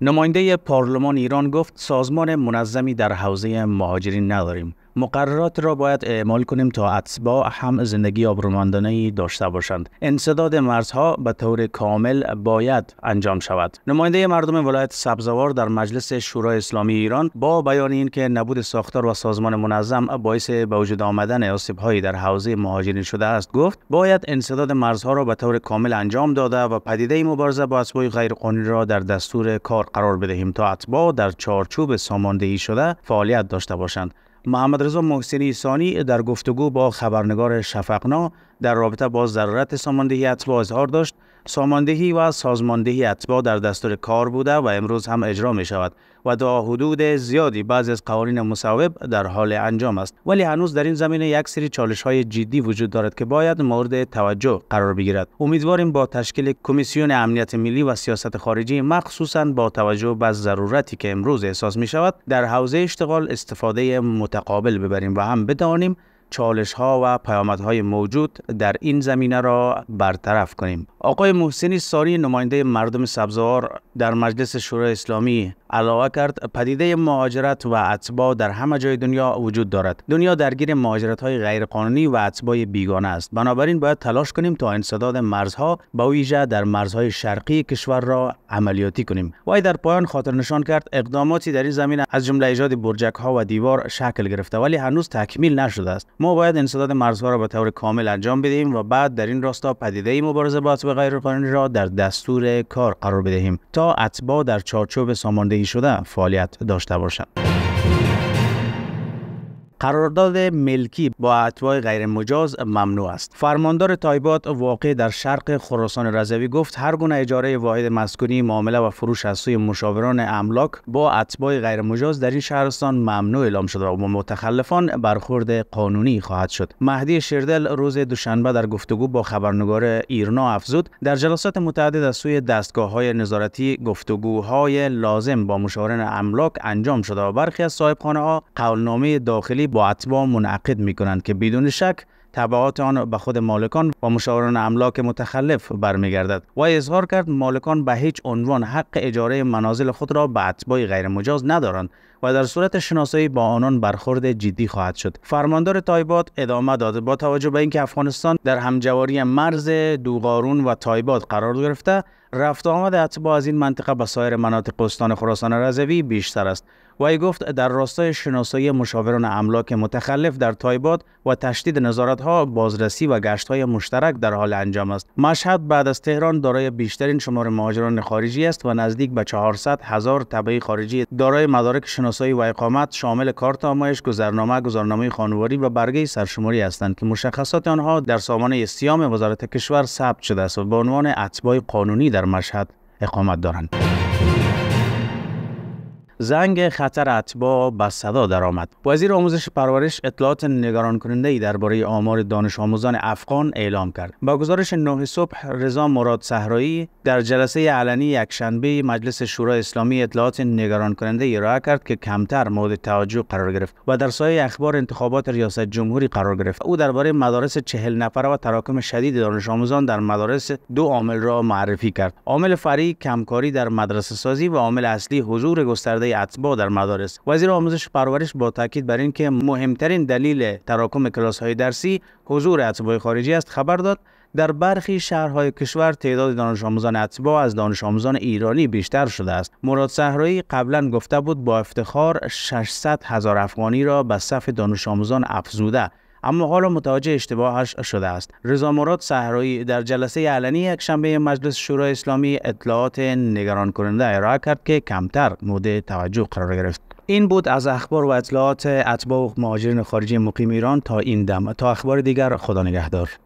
نماینده پارلمان ایران گفت سازمان منظمی در حوزه مهاجرین نداریم مقررات را باید اعمال کنیم تا اتباع هم زندگی آبرومندانه داشته باشند انصداد مرزها به طور کامل باید انجام شود نماینده مردم ولایت سبزوار در مجلس شورای اسلامی ایران با بیان اینکه نبود ساختار و سازمان منظم باعث به وجود آمدن هایی در حوزه مهاجرین شده است گفت باید انصداد مرزها را به طور کامل انجام داده و پدیده مبارزه با اتباع غیرقانونی را در دستور کار قرار بدهیم تا اتباع در چارچوب ساماندهی شده فعالیت داشته باشند محمد رضا محسنی سانی در گفتگو با خبرنگار شفقنا در رابطه با ضرورت ساماندهی اتباع اظهار داشت ساماندهی و سازماندهی اتباع در دستور کار بوده و امروز هم اجرا می شود و تا حدود زیادی بعضی از قوانین مصوب در حال انجام است ولی هنوز در این زمینه یک سری چالش های جدی وجود دارد که باید مورد توجه قرار بگیرد امیدواریم با تشکیل کمیسیون امنیت ملی و سیاست خارجی مخصوصا با توجه به ضرورتی که امروز احساس می شود در حوزه اشتغال استفاده متقابل ببریم و هم بدانیم چالش ها و های موجود در این زمینه را برطرف کنیم آقای محسنی ساری نماینده مردم سبزوار در مجلس شورای اسلامی علاوه کرد پدیده مهاجرت و اتباع در همه جای دنیا وجود دارد دنیا درگیر مهاجرت های غیرقانونی و اتباع بیگانه است بنابراین باید تلاش کنیم تا انصداد مرزها با ویژه در مرزهای شرقی کشور را عملیاتی کنیم وای در پایان خاطر نشان کرد اقداماتی در این زمینه از جمله ایجاد برجک ها و دیوار شکل گرفته ولی هنوز تکمیل نشده است ما باید انسداد مرزها را به طور کامل انجام بدهیم و بعد در این راستا پدیده مبارزه با اتباع غیرقانونی را در دستور کار قرار بدهیم تا اتباع در چارچوب ساماندهی شده فعالیت داشته باشند قرارداد ملکی با اتباع غیر مجاز ممنوع است فرماندار تایبات واقع در شرق خراسان رضوی گفت هر گونه اجاره واحد مسکونی معامله و فروش از سوی مشاوران املاک با اتباع غیرمجاز در این شهرستان ممنوع اعلام شده و با متخلفان برخورد قانونی خواهد شد مهدی شردل روز دوشنبه در گفتگو با خبرنگار ایرنا افزود در جلسات متعدد از سوی دستگاه های نظارتی گفتگوهای لازم با مشاوران املاک انجام شده و برخی از صاحبخانه ها قولنامه داخلی با اتباع منعقد می کنند که بدون شک تبعات آن به خود مالکان و مشاوران املاک متخلف برمیگردد و اظهار کرد مالکان به هیچ عنوان حق اجاره منازل خود را به اتباع غیرمجاز ندارند و در صورت شناسایی با آنان برخورد جدی خواهد شد فرماندار تایباد ادامه داد با توجه به اینکه افغانستان در همجواری مرز دوغارون و تایباد قرار گرفته رفت آمد اتباع از این منطقه به سایر مناطق استان خراسان رضوی بیشتر است و ای گفت در راستای شناسایی مشاوران املاک متخلف در تایباد و تشدید نظارت ها بازرسی و گشت های مشترک در حال انجام است مشهد بعد از تهران دارای بیشترین شمار مهاجران خارجی است و نزدیک به 400 هزار طبعی خارجی دارای مدارک شناسایی و اقامت شامل کارت آمایش گذرنامه گذرنامه خانواری و برگه سرشماری هستند که مشخصات آنها در سامانه استیام وزارت کشور ثبت شده است و به عنوان اتباع قانونی در مشهد اقامت دارند زنگ خطر اتباع به صدا درآمد وزیر آموزش پرورش اطلاعات نگران کننده ای درباره آمار دانش آموزان افغان اعلام کرد با گزارش نه صبح رضا مراد صحرایی در جلسه علنی یکشنبه مجلس شورای اسلامی اطلاعات نگران کننده ارائه کرد که کمتر مورد توجه قرار گرفت و در سایه اخبار انتخابات ریاست جمهوری قرار گرفت او درباره مدارس چهل نفره و تراکم شدید دانش آموزان در مدارس دو عامل را معرفی کرد عامل فری کمکاری در مدرسه سازی و عامل اصلی حضور گسترده اتبا در مدارس وزیر آموزش پرورش با تاکید بر اینکه مهمترین دلیل تراکم کلاس های درسی حضور اتباع خارجی است خبر داد در برخی شهرهای کشور تعداد دانش آموزان اتباع از دانش آموزان ایرانی بیشتر شده است مراد صحرایی قبلا گفته بود با افتخار 600 هزار افغانی را به صف دانش آموزان افزوده اما حالا متوجه اشتباهش شده است رضا مراد صحرایی در جلسه علنی یکشنبه مجلس شورای اسلامی اطلاعات نگران کننده ارائه کرد که کمتر مورد توجه قرار گرفت این بود از اخبار و اطلاعات اتباع مهاجرین خارجی مقیم ایران تا این دم تا اخبار دیگر خدا نگهدار